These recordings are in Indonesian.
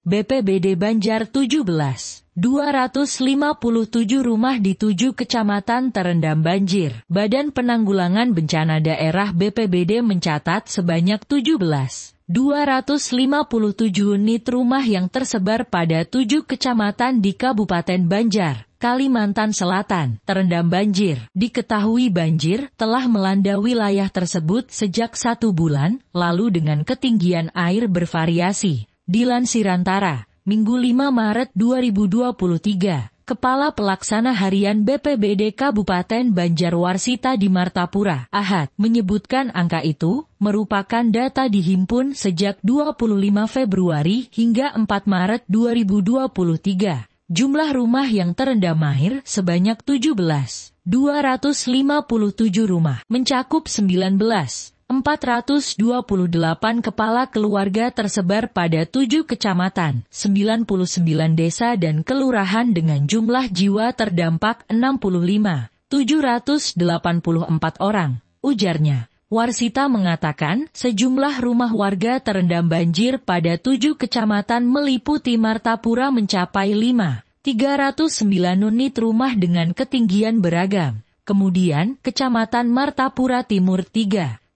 BPBD Banjar 17. 257 rumah di tujuh kecamatan terendam banjir. Badan Penanggulangan Bencana Daerah BPBD mencatat sebanyak 17. 257 unit rumah yang tersebar pada tujuh kecamatan di Kabupaten Banjar, Kalimantan Selatan, terendam banjir. Diketahui banjir telah melanda wilayah tersebut sejak satu bulan, lalu dengan ketinggian air bervariasi Dilan Sirantara, Minggu 5 Maret 2023, Kepala Pelaksana Harian BPBD Kabupaten Banjarwarsita di Martapura, Ahad, menyebutkan angka itu merupakan data dihimpun sejak 25 Februari hingga 4 Maret 2023. Jumlah rumah yang terendam air sebanyak 17.257 rumah, mencakup 19 428 kepala keluarga tersebar pada 7 kecamatan, 99 desa dan kelurahan dengan jumlah jiwa terdampak 65, 784 orang. Ujarnya, Warsita mengatakan sejumlah rumah warga terendam banjir pada tujuh kecamatan meliputi Martapura mencapai 5, 309 unit rumah dengan ketinggian beragam. Kemudian, Kecamatan Martapura Timur tiga.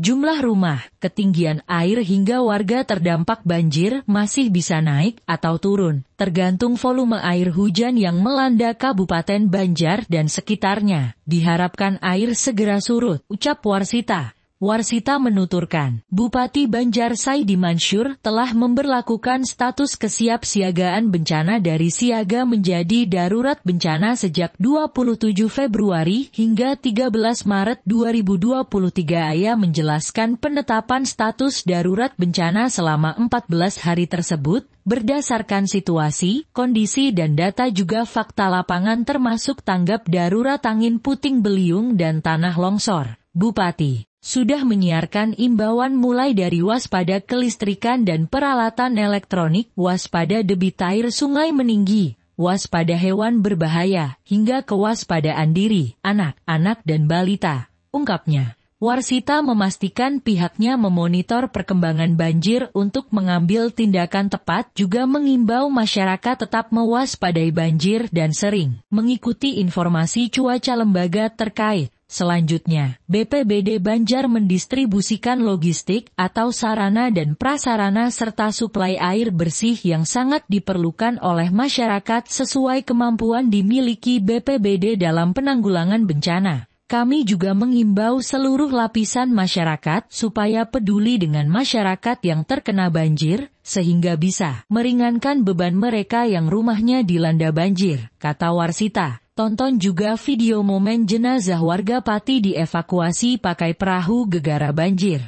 jumlah rumah, ketinggian air hingga warga terdampak banjir masih bisa naik atau turun, tergantung volume air hujan yang melanda Kabupaten Banjar dan sekitarnya. Diharapkan air segera surut, ucap Warsita. Warsita menuturkan, Bupati Banjar Saidi Mansur telah memberlakukan status kesiapsiagaan bencana dari siaga menjadi darurat bencana sejak 27 Februari hingga 13 Maret 2023. Ia menjelaskan penetapan status darurat bencana selama 14 hari tersebut berdasarkan situasi, kondisi dan data juga fakta lapangan termasuk tanggap darurat angin puting beliung dan tanah longsor. Bupati sudah menyiarkan imbauan mulai dari waspada kelistrikan dan peralatan elektronik, waspada debit air sungai meninggi, waspada hewan berbahaya, hingga kewaspadaan diri, anak-anak dan balita, ungkapnya. Warsita memastikan pihaknya memonitor perkembangan banjir untuk mengambil tindakan tepat juga mengimbau masyarakat tetap mewaspadai banjir dan sering mengikuti informasi cuaca lembaga terkait. Selanjutnya, BPBD Banjar mendistribusikan logistik atau sarana dan prasarana serta suplai air bersih yang sangat diperlukan oleh masyarakat sesuai kemampuan dimiliki BPBD dalam penanggulangan bencana. Kami juga mengimbau seluruh lapisan masyarakat supaya peduli dengan masyarakat yang terkena banjir, sehingga bisa meringankan beban mereka yang rumahnya dilanda banjir, kata Warsita. Tonton juga video momen jenazah warga Pati dievakuasi pakai perahu gegara banjir.